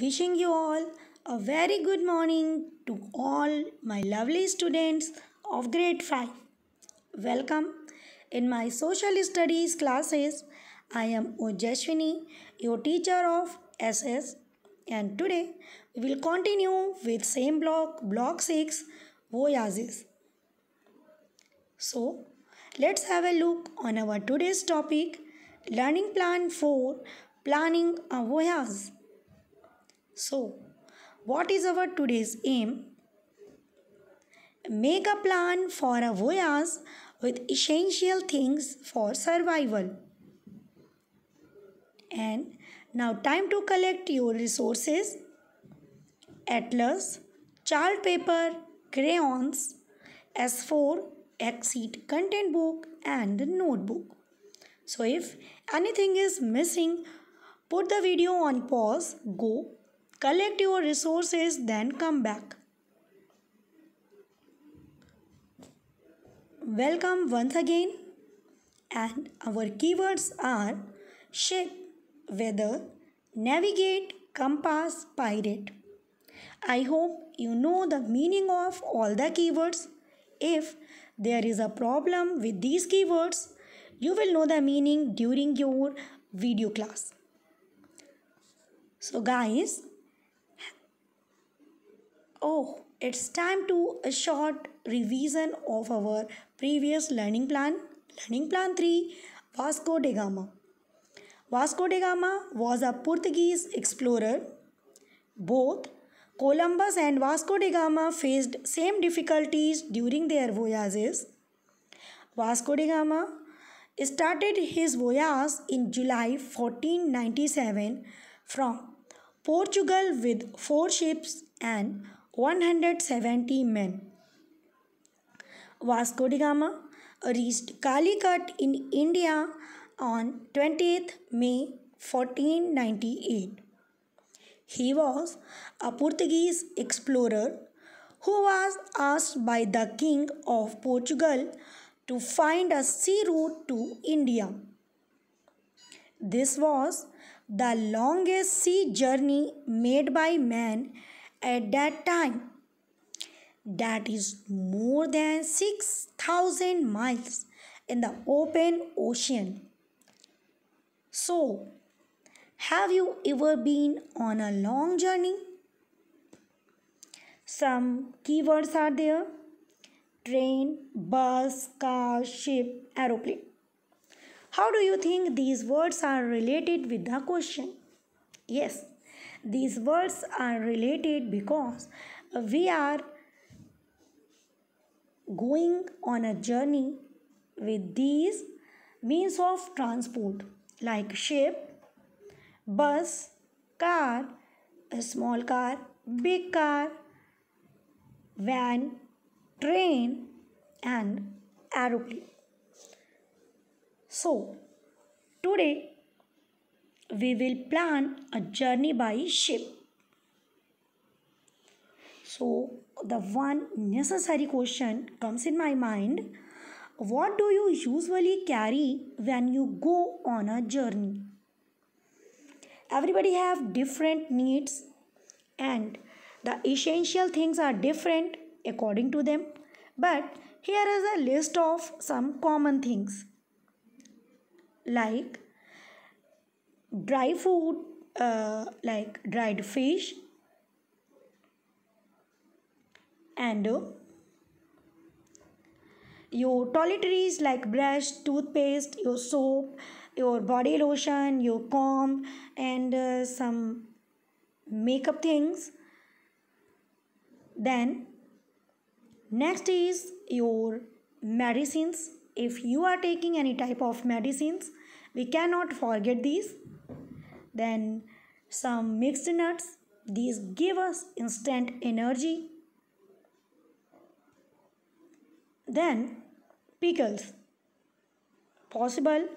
Wishing you all a very good morning to all my lovely students of grade 5. Welcome in my social studies classes. I am Ojashwini, your teacher of SS and today we will continue with same block, block 6, voyages. So, let's have a look on our today's topic, learning plan for planning a voyage. So, what is our today's aim? Make a plan for a voyage with essential things for survival. And now time to collect your resources. Atlas, chart paper, crayons, S4, exit content book and notebook. So if anything is missing, put the video on pause, go Collect your resources, then come back. Welcome once again. And our keywords are ship, weather, navigate, compass, pirate. I hope you know the meaning of all the keywords. If there is a problem with these keywords, you will know the meaning during your video class. So guys, Oh, it's time to a short revision of our previous learning plan. Learning plan 3 Vasco da Gama. Vasco da Gama was a Portuguese explorer. Both Columbus and Vasco da Gama faced same difficulties during their voyages. Vasco da Gama started his voyage in July 1497 from Portugal with four ships and 170 men. Vasco da Gama reached Calicut in India on 20th May 1498. He was a Portuguese explorer who was asked by the King of Portugal to find a sea route to India. This was the longest sea journey made by man at that time. That is more than 6,000 miles in the open ocean. So, have you ever been on a long journey? Some keywords are there train, bus, car, ship, aeroplane. How do you think these words are related with the question? Yes, these words are related because we are going on a journey with these means of transport like ship, bus, car, small car, big car, van, train, and aeroplane. So, today we will plan a journey by ship. So, the one necessary question comes in my mind What do you usually carry when you go on a journey? Everybody have different needs and the essential things are different according to them. But here is a list of some common things like dry food uh, like dried fish and uh, your toiletries like brush toothpaste your soap your body lotion your comb and uh, some makeup things then next is your medicines if you are taking any type of medicines we cannot forget these then some mixed nuts. These give us instant energy. Then pickles. Possible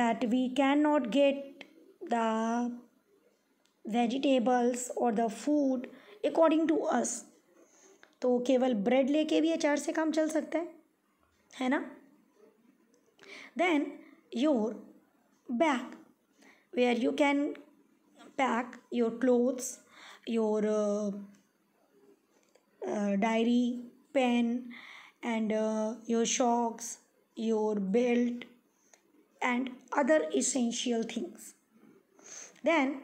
that we cannot get the vegetables or the food according to us तो केवल bread लेके भी अचार से काम चल सकता है है ना then your back where you can pack your clothes your uh, uh, diary pen and uh, your socks your belt and other essential things then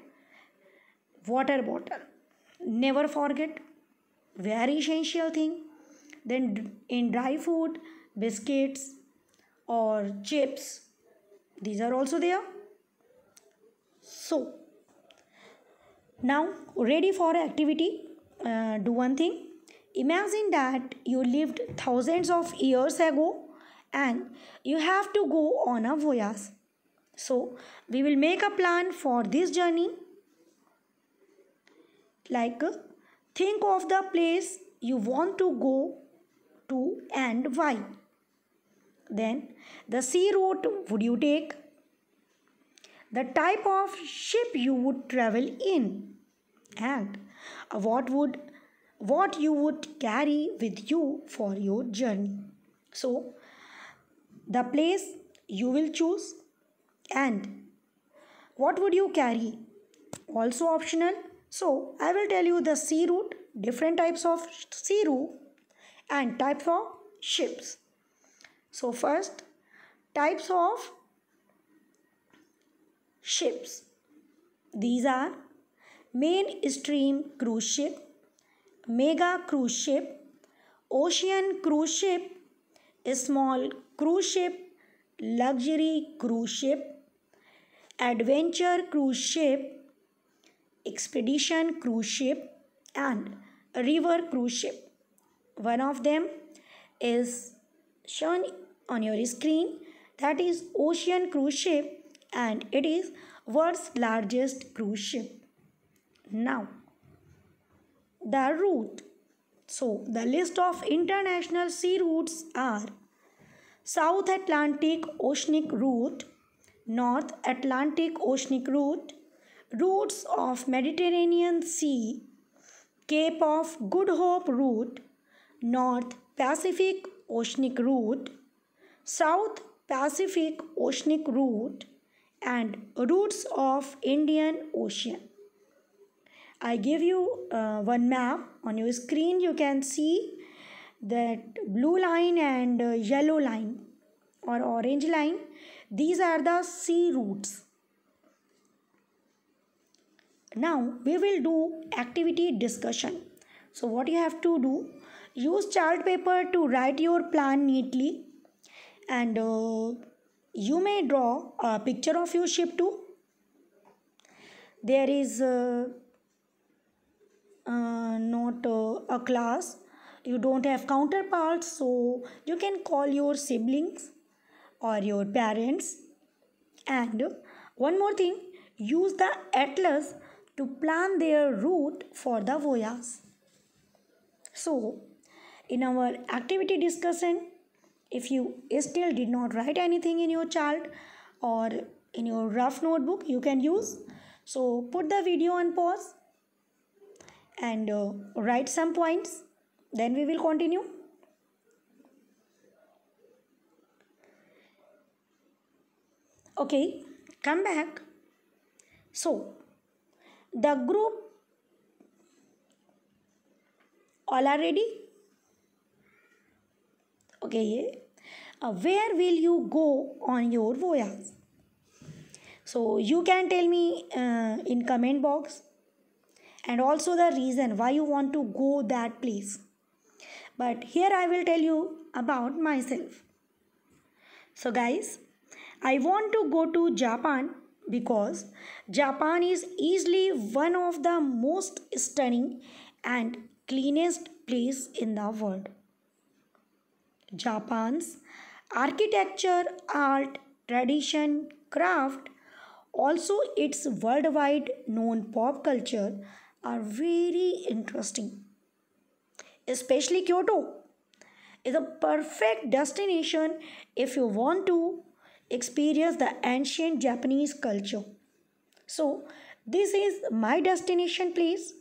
water bottle never forget very essential thing then in dry food biscuits or chips these are also there so now ready for activity uh, do one thing imagine that you lived thousands of years ago and you have to go on a voyage so we will make a plan for this journey like think of the place you want to go to and why then the sea route would you take the type of ship you would travel in and what would what you would carry with you for your journey so the place you will choose and what would you carry also optional so i will tell you the sea route different types of sea route and types of ships so first types of ships. These are mainstream cruise ship, mega cruise ship, ocean cruise ship, small cruise ship, luxury cruise ship, adventure cruise ship, expedition cruise ship and river cruise ship. One of them is shown on your screen that is ocean cruise ship and it is world's largest cruise ship. Now, the route. So, the list of international sea routes are South Atlantic Oceanic Route, North Atlantic Oceanic Route, routes of Mediterranean Sea, Cape of Good Hope Route, North Pacific Oceanic Route, South Pacific Oceanic Route, and routes of Indian Ocean. I give you uh, one map on your screen. You can see that blue line and uh, yellow line or orange line. These are the sea routes. Now we will do activity discussion. So what you have to do, use chart paper to write your plan neatly and uh, you may draw a picture of your ship too there is uh, uh, not uh, a class you don't have counterparts so you can call your siblings or your parents and one more thing use the atlas to plan their route for the voyage so in our activity discussion if you still did not write anything in your chart or in your rough notebook you can use so put the video on pause and uh, write some points then we will continue okay come back so the group all are ready okay uh, where will you go on your voyage so you can tell me uh, in comment box and also the reason why you want to go that place but here i will tell you about myself so guys i want to go to japan because japan is easily one of the most stunning and cleanest place in the world Japan's architecture, art, tradition, craft, also its worldwide known pop culture are very interesting. Especially Kyoto is a perfect destination if you want to experience the ancient Japanese culture. So, this is my destination place.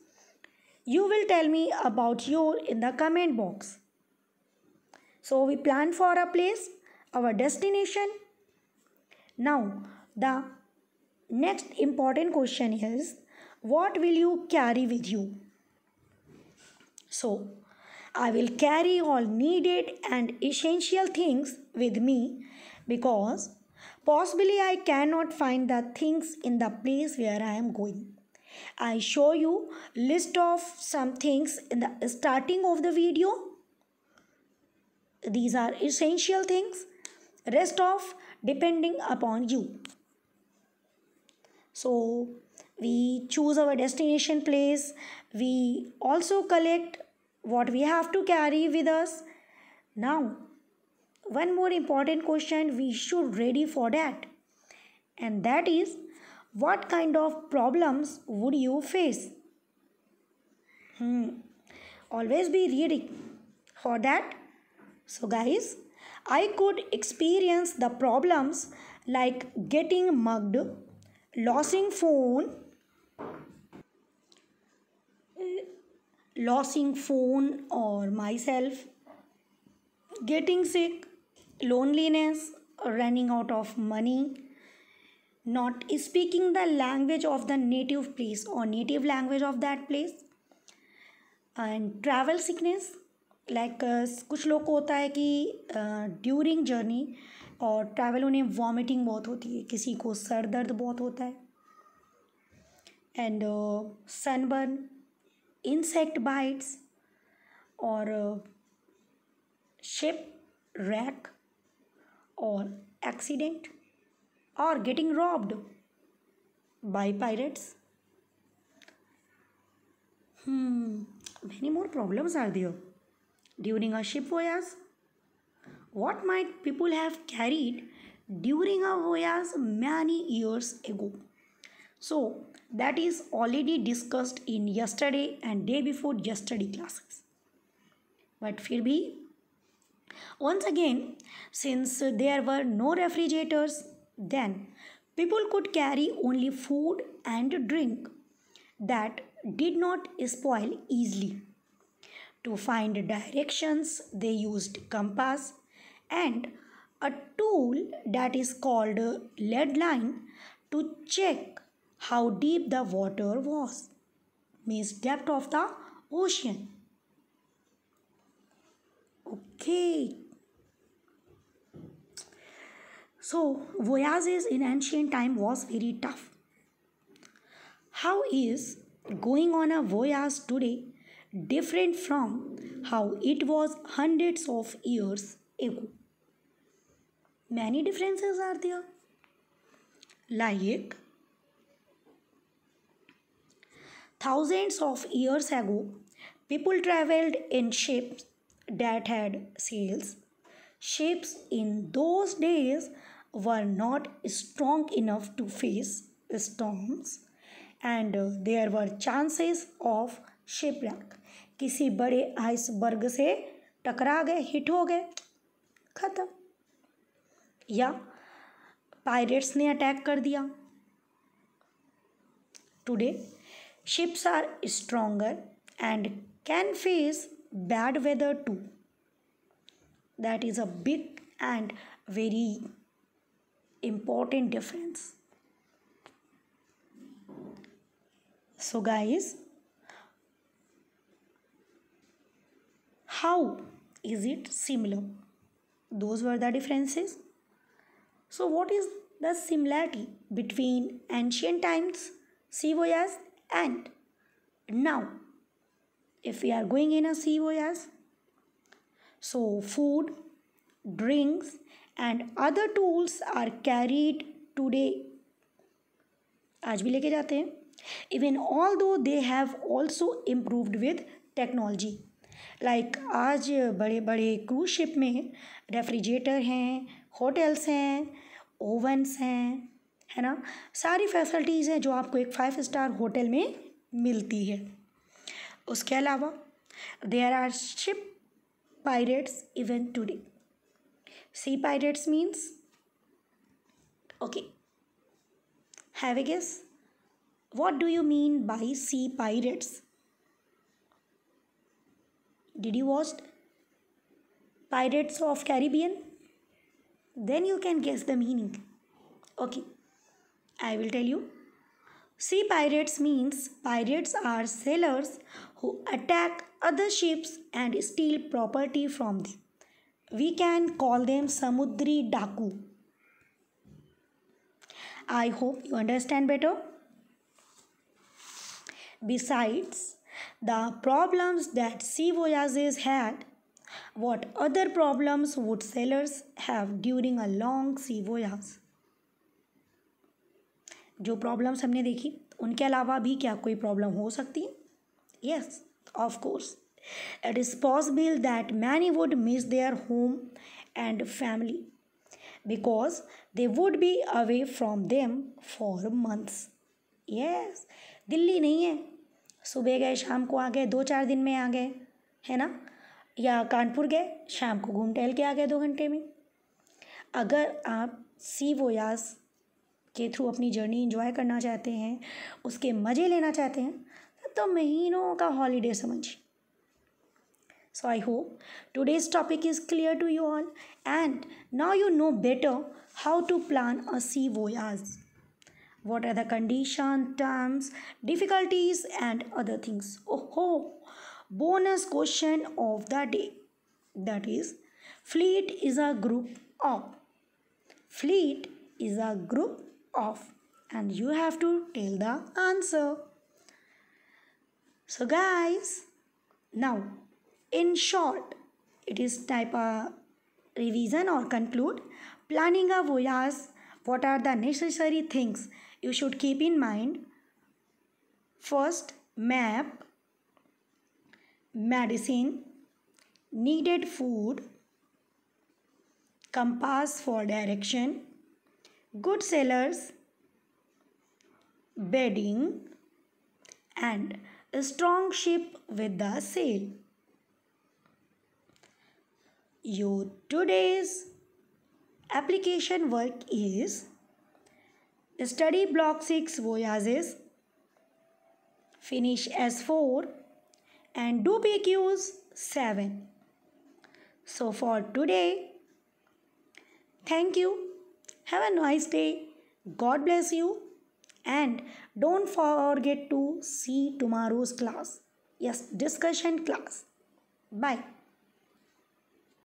You will tell me about your in the comment box. So we plan for a place, our destination. Now the next important question is what will you carry with you? So I will carry all needed and essential things with me because possibly I cannot find the things in the place where I am going. I show you list of some things in the starting of the video these are essential things rest of depending upon you so we choose our destination place we also collect what we have to carry with us now one more important question we should ready for that and that is what kind of problems would you face hmm always be ready for that so guys, I could experience the problems like getting mugged, losing phone, losing phone or myself, getting sick, loneliness, running out of money, not speaking the language of the native place or native language of that place, and travel sickness like like, uh, कुछ लोग को होता है कि during uh, journey और travel उन्हें vomiting बहुत होती है किसी को सर दर्द बहुत होता है एंड सनबर्न इंसेक्ट बाइट्स और शिप uh, रैक और एक्सीडेंट और getting robbed by pirates many more problems are there during a ship voyage? What might people have carried during a voyage many years ago? So, that is already discussed in yesterday and day before yesterday classes. But फिर भी once again, since there were no refrigerators, then people could carry only food and drink that did not spoil easily. To find directions, they used compass and a tool that is called lead line to check how deep the water was, means depth of the ocean. Okay. So, voyages in ancient time was very tough. How is going on a voyage today different from how it was hundreds of years ago. Many differences are there, like thousands of years ago, people traveled in ships that had sails. Ships in those days were not strong enough to face storms, and there were chances of lack किसी बड़े iceberg से टकरा गए hit हो गए खत्म या pirates ने अटैक कर दिया today ships are stronger and can face bad weather too that is a big and very important difference so guys how is it similar those were the differences so what is the similarity between ancient times sea voyage and now if we are going in a sea voyage so food drinks and other tools are carried today आज भी लेके जाते हैं Even although they have also improved with technology. Like आज बड़े बड़े cruise ship में refrigerator हैं होटल्स हैं ओवन्स हैं है ना सारी फैसिलिटीज़ हैं जो आपको एक फाइव स्टार होटल में मिलती है उसके अलावा there are ship pirates even today sea pirates means okay have a guess what do you mean by sea Did you watch Pirates of Caribbean? Then you can guess the meaning. Okay, I will tell you. Sea pirates means pirates are sailors who attack other ships and steal property from them. We can call them Samudri Daku. I hope you understand better. Besides, the problems that sea voyages had, what other problems would sailors have during a long sea voyage? जो problems हमने देखी उनके अलावा भी क्या कोई problem हो सकती है yes of course it is possible that many would miss their home and family because they would be away from them for months yes Delhi नहीं है सुबह गए शाम को आ गए दो चार दिन में आ गए है ना या कानपुर गए शाम को घूम टहल के आ गए दो घंटे में अगर आप सी वोयास के थ्रू अपनी जर्नी इंजॉय करना चाहते हैं उसके मज़े लेना चाहते हैं तो महीनों का हॉलीडे समझिए So I hope topic is clear to to all and and you know better how to plan a sea वो voyage. what are the condition terms difficulties and other things oh ho bonus question of the day that is fleet is a group of fleet is a group of and you have to tell the answer so guys now in short it is type a revision or conclude planning a voyage what are the necessary things you should keep in mind first map medicine needed food compass for direction good sellers bedding and a strong ship with the sail your today's application work is Study Block 6 voyages. Finish S4 and do PQs 7. So for today, thank you. Have a nice day. God bless you. And don't forget to see tomorrow's class. Yes, discussion class. Bye.